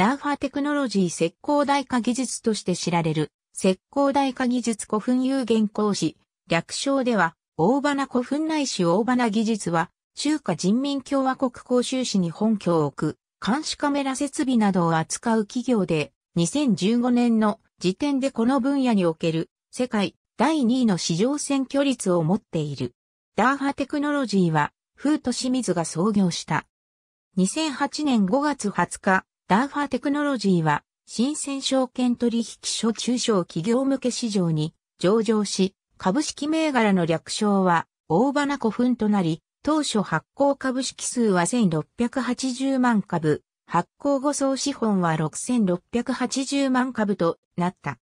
ダーファテクノロジー石膏代化技術として知られる、石膏代化技術古墳有限講師、略称では、大花古墳内市大花技術は、中華人民共和国広州市に本拠を置く、監視カメラ設備などを扱う企業で、2015年の時点でこの分野における、世界第2位の市場占拠率を持っている。ダーファテクノロジーは、風と清水が創業した。2008年5月20日、ダーファーテクノロジーは、新鮮証券取引所中小企業向け市場に上場し、株式銘柄の略称は、大花古墳となり、当初発行株式数は1680万株、発行後総資本は6680万株となった。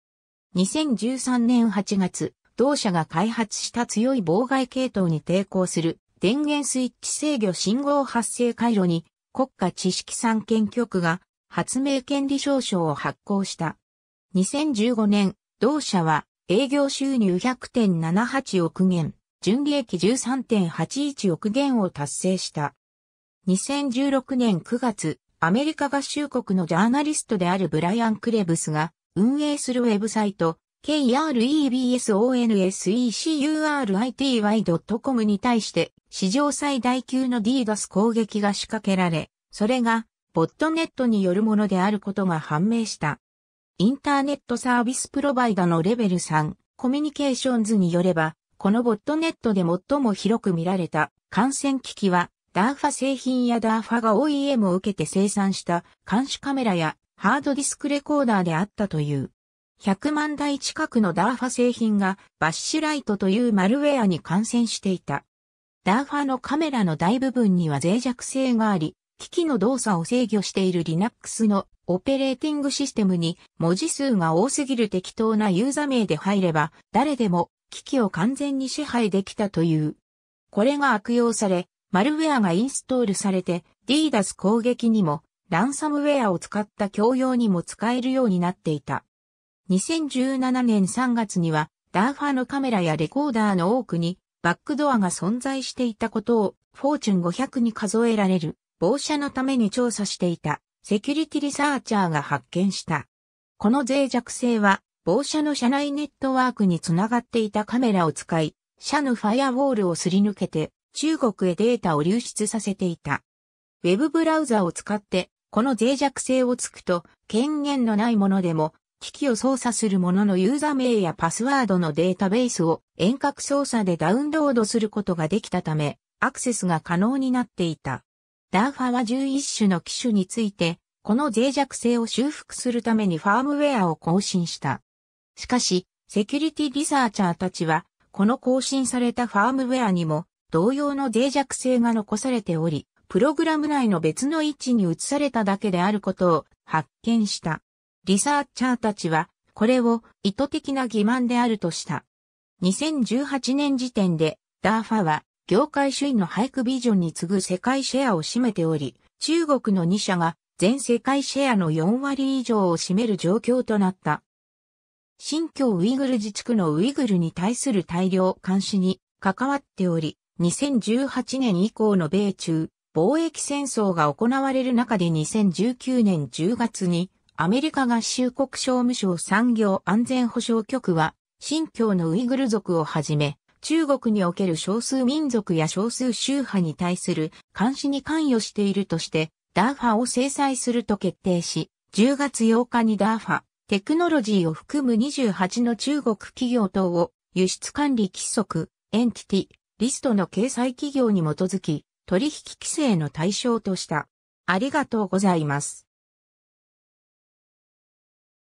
2013年8月、同社が開発した強い妨害系統に抵抗する電源スイッチ制御信号発生回路に国家知識産研局が発明権利証書を発行した。2015年、同社は営業収入100.78億元、純利益13.81億元を達成した。2016年9月、アメリカ合衆国のジャーナリストであるブライアン・クレブスが運営するウェブサイト KREBSONSECURITY.com に対して史上最大級の DDoS 攻撃が仕掛けられ、それがボットネットによるものであることが判明した。インターネットサービスプロバイダのレベル3、コミュニケーションズによれば、このボットネットで最も広く見られた感染機器は、ダーファ製品やダーファが OEM を受けて生産した監視カメラやハードディスクレコーダーであったという。100万台近くのダーファ製品がバッシュライトというマルウェアに感染していた。ダーファのカメラの大部分には脆弱性があり、機器の動作を制御している Linux のオペレーティングシステムに文字数が多すぎる適当なユーザ名で入れば誰でも機器を完全に支配できたという。これが悪用され、マルウェアがインストールされて d d a s 攻撃にもランサムウェアを使った強要にも使えるようになっていた。2017年3月には d a フ f a のカメラやレコーダーの多くにバックドアが存在していたことをフォーチュン500に数えられる防射のために調査していたセキュリティリサーチャーが発見した。この脆弱性は、防射の社内ネットワークにつながっていたカメラを使い、社のファイアウォールをすり抜けて、中国へデータを流出させていた。ウェブブラウザを使って、この脆弱性をつくと、権限のないものでも、機器を操作する者のユーザー名やパスワードのデータベースを遠隔操作でダウンロードすることができたため、アクセスが可能になっていた。ダーファは11種の機種について、この脆弱性を修復するためにファームウェアを更新した。しかし、セキュリティリサーチャーたちは、この更新されたファームウェアにも、同様の脆弱性が残されており、プログラム内の別の位置に移されただけであることを発見した。リサーチャーたちは、これを意図的な欺瞞であるとした。2018年時点で、ダーファは業界首位の俳句ビジョンに次ぐ世界シェアを占めており、中国の2社が全世界シェアの4割以上を占める状況となった。新疆ウイグル自治区のウイグルに対する大量監視に関わっており、2018年以降の米中貿易戦争が行われる中で2019年10月にアメリカ合衆国商務省産業安全保障局は新疆のウイグル族をはじめ中国における少数民族や少数宗派に対する監視に関与しているとして、ダーファを制裁すると決定し、10月8日にダーファ、テクノロジーを含む28の中国企業等を輸出管理規則、エンティティ、リストの掲載企業に基づき取引規制の対象とした。ありがとうございます。